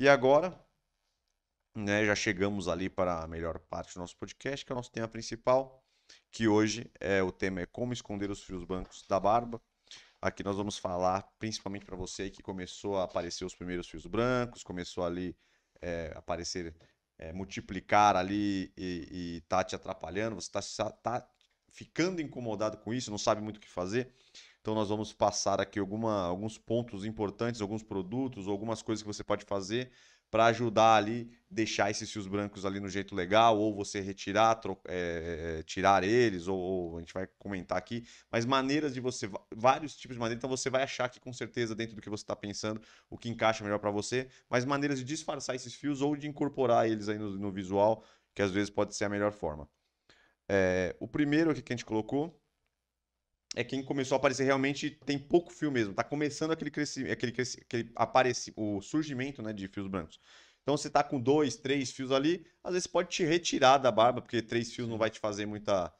E agora, né, já chegamos ali para a melhor parte do nosso podcast, que é o nosso tema principal, que hoje é o tema é como esconder os fios brancos da barba. Aqui nós vamos falar principalmente para você que começou a aparecer os primeiros fios brancos, começou ali é, aparecer, é, multiplicar ali e, e tá te atrapalhando, você está tá ficando incomodado com isso, não sabe muito o que fazer. Então nós vamos passar aqui alguma, alguns pontos importantes, alguns produtos, algumas coisas que você pode fazer para ajudar ali, deixar esses fios brancos ali no jeito legal, ou você retirar, tro- é, tirar eles, ou, ou, a gente vai comentar aqui, mas maneiras de você, vários tipos de maneiras, então você vai achar que com certeza dentro do que você está pensando, o que encaixa melhor para você, mas maneiras de disfarçar esses fios ou de incorporar eles aí no, no visual, que às vezes pode ser a melhor forma. É, o primeiro aqui que a gente colocou é quem começou a aparecer realmente tem pouco fio mesmo. Tá começando aquele crescimento, aquele, cresci, aquele o surgimento né, de fios brancos. Então você tá com dois, três fios ali, às vezes pode te retirar da barba, porque três fios não vai te fazer muita,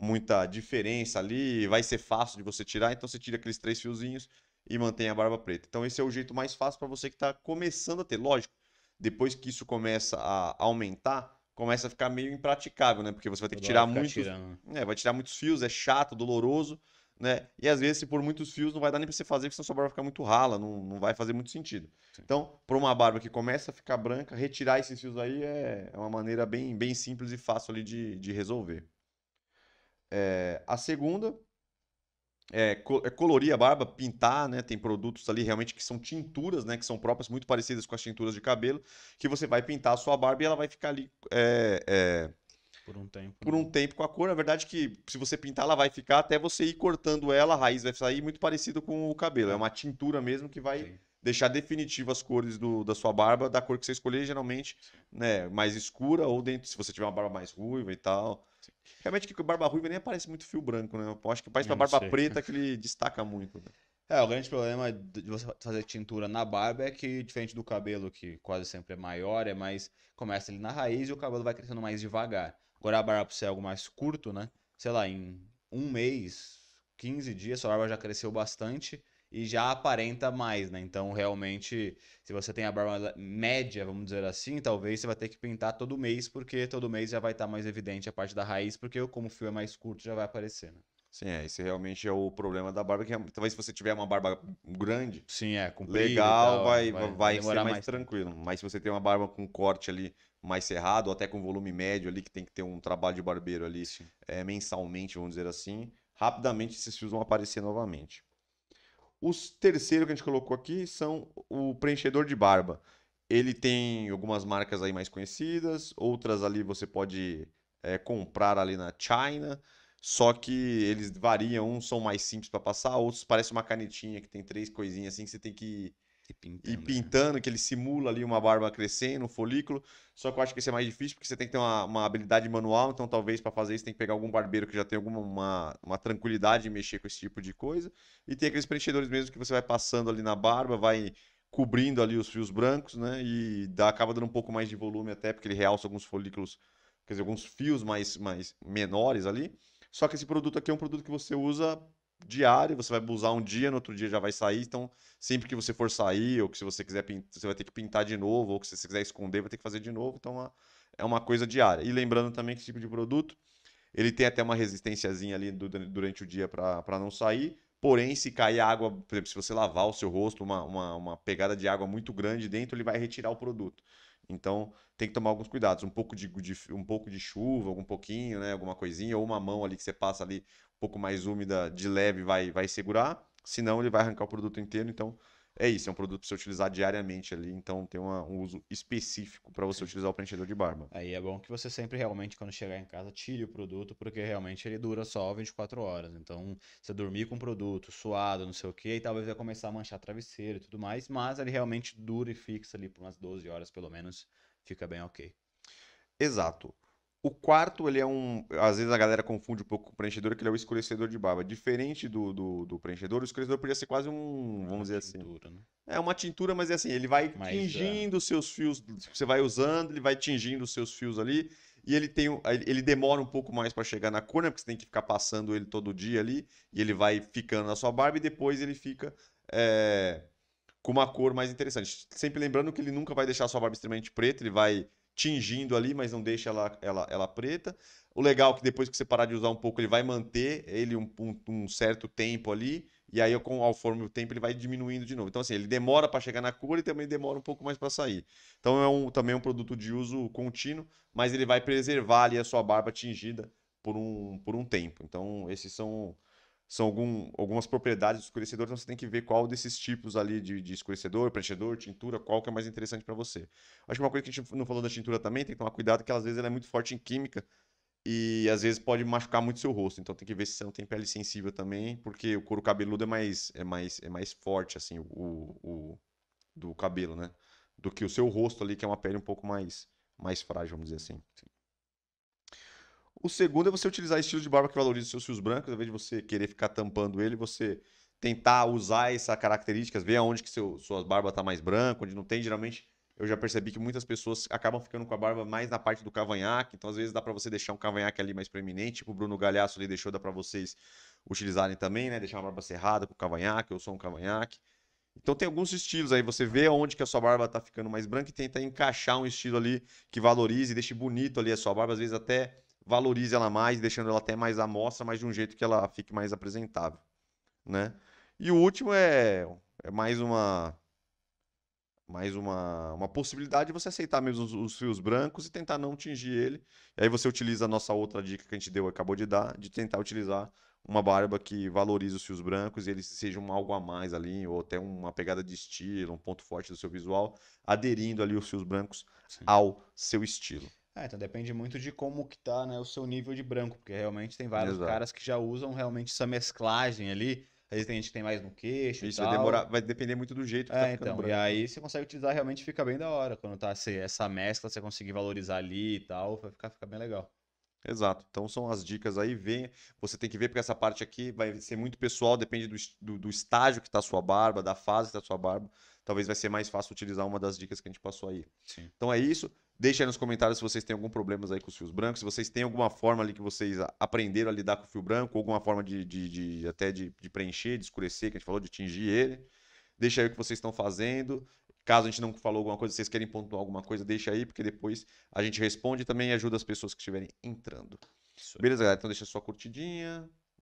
muita diferença ali, vai ser fácil de você tirar, então você tira aqueles três fiozinhos e mantém a barba preta. Então esse é o jeito mais fácil para você que está começando a ter. Lógico, depois que isso começa a aumentar, começa a ficar meio impraticável, né? Porque você vai ter que tirar muitos, é, vai tirar muitos fios, é chato, doloroso né? E às vezes, se por muitos fios, não vai dar nem para você fazer, porque senão sua barba vai ficar muito rala, não, não vai fazer muito sentido. Sim. Então, para uma barba que começa a ficar branca, retirar esses fios aí é, é uma maneira bem, bem simples e fácil ali de, de resolver. É, a segunda é, é, colorir a barba, pintar, né? Tem produtos ali realmente que são tinturas, né? Que são próprias, muito parecidas com as tinturas de cabelo, que você vai pintar a sua barba e ela vai ficar ali. É, é por um tempo. Por né? um tempo com a cor. Na verdade, é que se você pintar, ela vai ficar até você ir cortando ela, a raiz vai sair muito parecido com o cabelo. É uma tintura mesmo que vai Sim. deixar definitiva as cores do, da sua barba, da cor que você escolher, geralmente, né? Mais escura, ou dentro, se você tiver uma barba mais ruiva e tal. Sim. Realmente que barba ruiva nem aparece muito fio branco, né? Eu acho que parece uma barba sei. preta que ele destaca muito. Né? É, o grande problema de você fazer tintura na barba é que, diferente do cabelo, que quase sempre é maior, é mais. Começa ali na raiz e o cabelo vai crescendo mais devagar barba por ser é algo mais curto, né? Sei lá, em um mês, 15 dias, sua barba já cresceu bastante e já aparenta mais, né? Então, realmente, se você tem a barba média, vamos dizer assim, talvez você vai ter que pintar todo mês, porque todo mês já vai estar tá mais evidente a parte da raiz, porque como o fio é mais curto, já vai aparecer, né? Sim, é, esse realmente é o problema da barba, que é, talvez se você tiver uma barba grande, Sim, é, legal, tal, vai, vai, vai ser mais, mais tranquilo. Mas se você tem uma barba com corte ali mais cerrado, ou até com volume médio ali, que tem que ter um trabalho de barbeiro ali é, mensalmente, vamos dizer assim, rapidamente esses fios vão aparecer novamente. Os terceiro que a gente colocou aqui são o preenchedor de barba. Ele tem algumas marcas aí mais conhecidas, outras ali você pode é, comprar ali na China. Só que eles variam, uns são mais simples para passar, outros parece uma canetinha que tem três coisinhas assim que você tem que ir pintando, ir né? pintando né? que ele simula ali uma barba crescendo, um folículo. Só que eu acho que esse é mais difícil porque você tem que ter uma, uma habilidade manual, então talvez para fazer isso tem que pegar algum barbeiro que já tem alguma uma, uma tranquilidade em mexer com esse tipo de coisa. E tem aqueles preenchedores mesmo que você vai passando ali na barba, vai cobrindo ali os fios brancos, né? E dá, acaba dando um pouco mais de volume até porque ele realça alguns folículos, quer dizer, alguns fios mais, mais menores ali. Só que esse produto aqui é um produto que você usa diário, você vai usar um dia, no outro dia já vai sair. Então, sempre que você for sair, ou que se você quiser pintar, você vai ter que pintar de novo, ou que se você quiser esconder, vai ter que fazer de novo. Então, é, é uma coisa diária. E lembrando também que esse tipo de produto, ele tem até uma resistênciazinha ali durante o dia para não sair. Porém, se cair água, por exemplo, se você lavar o seu rosto, uma, uma, uma pegada de água muito grande dentro, ele vai retirar o produto. Então tem que tomar alguns cuidados. Um pouco de, de, um pouco de chuva, algum pouquinho, né? Alguma coisinha, ou uma mão ali que você passa ali um pouco mais úmida de leve vai, vai segurar. Senão ele vai arrancar o produto inteiro. Então é isso, é um produto para você utilizar diariamente ali, então tem uma, um uso específico para você é. utilizar o preenchedor de barba. Aí é bom que você sempre realmente, quando chegar em casa, tire o produto, porque realmente ele dura só 24 horas. Então, você dormir com o produto suado, não sei o que, e talvez vai começar a manchar travesseiro e tudo mais, mas ele realmente dura e fixa ali por umas 12 horas, pelo menos, fica bem ok. Exato. O quarto, ele é um. Às vezes a galera confunde um pouco com o preenchedor, que ele é o escurecedor de barba. Diferente do, do, do preenchedor, o escurecedor podia ser quase um. É vamos uma dizer assim, tintura, assim. Né? É uma tintura, mas é assim, ele vai mas, tingindo é. os é... seus fios. Você vai usando, ele vai tingindo os seus fios ali. E ele tem ele demora um pouco mais para chegar na cor, né? Porque você tem que ficar passando ele todo dia ali. E ele vai ficando na sua barba e depois ele fica. É, com uma cor mais interessante. Sempre lembrando que ele nunca vai deixar a sua barba extremamente preta, ele vai tingindo ali, mas não deixa ela, ela, ela preta. O legal é que depois que você parar de usar um pouco, ele vai manter ele um, um, um certo tempo ali, e aí com, conforme o tempo ele vai diminuindo de novo. Então assim, ele demora para chegar na cor e também demora um pouco mais para sair. Então é um, também um produto de uso contínuo, mas ele vai preservar ali a sua barba tingida por um, por um tempo. Então esses são são algum, algumas propriedades do escurecedor, então você tem que ver qual desses tipos ali de, de escurecedor, preenchedor, tintura, qual que é mais interessante para você. Acho que uma coisa que a gente não falou da tintura também, tem que tomar cuidado que às vezes ela é muito forte em química e às vezes pode machucar muito seu rosto, então tem que ver se você não tem pele sensível também, porque o couro cabeludo é mais é mais é mais forte assim o, o do cabelo, né? Do que o seu rosto ali que é uma pele um pouco mais mais frágil, vamos dizer assim. Sim. O segundo é você utilizar estilo de barba que valoriza os seus fios brancos, ao invés de você querer ficar tampando ele, você tentar usar essas características, ver aonde que seu, suas barba tá mais branca, onde não tem. Geralmente, eu já percebi que muitas pessoas acabam ficando com a barba mais na parte do cavanhaque, então às vezes dá para você deixar um cavanhaque ali mais preeminente, tipo o Bruno Galhaço ali deixou, dá para vocês utilizarem também, né? Deixar uma barba cerrada com o cavanhaque, eu sou um cavanhaque. Então tem alguns estilos aí, você vê onde que a sua barba tá ficando mais branca e tenta encaixar um estilo ali que valorize, e deixe bonito ali a sua barba, às vezes até valorize ela mais, deixando ela até mais à mostra, mas de um jeito que ela fique mais apresentável, né? E o último é, é mais uma mais uma, uma possibilidade de você aceitar mesmo os, os, fios brancos e tentar não tingir ele. E aí você utiliza a nossa outra dica que a gente deu, acabou de dar, de tentar utilizar uma barba que valorize os fios brancos e eles sejam algo a mais ali, ou até uma pegada de estilo, um ponto forte do seu visual, aderindo ali os fios brancos Sim. ao seu estilo. É, então depende muito de como que tá né, o seu nível de branco, porque realmente tem vários Exato. caras que já usam realmente essa mesclagem ali. Às vezes tem gente que tem mais no queixo Isso e tal. Vai, demorar, vai depender muito do jeito que tá é, tá então, branco. E né? aí você consegue utilizar, realmente fica bem da hora. Quando tá assim, essa mescla, você conseguir valorizar ali e tal, vai ficar, ficar bem legal. Exato. Então são as dicas aí. Vem, você tem que ver, porque essa parte aqui vai ser muito pessoal, depende do, do, do estágio que está a sua barba, da fase que está a sua barba. Talvez vai ser mais fácil utilizar uma das dicas que a gente passou aí. Sim. Então é isso. Deixe aí nos comentários se vocês têm algum problema aí com os fios brancos, se vocês têm alguma forma ali que vocês aprenderam a lidar com o fio branco, alguma forma de, de, de até de, de, preencher, de escurecer, que a gente falou, de tingir ele. Deixa aí o que vocês estão fazendo. Caso a gente não falou alguma coisa, vocês querem pontuar alguma coisa, deixa aí, porque depois a gente responde também e ajuda as pessoas que estiverem entrando. Beleza, galera? Então deixa sua curtidinha.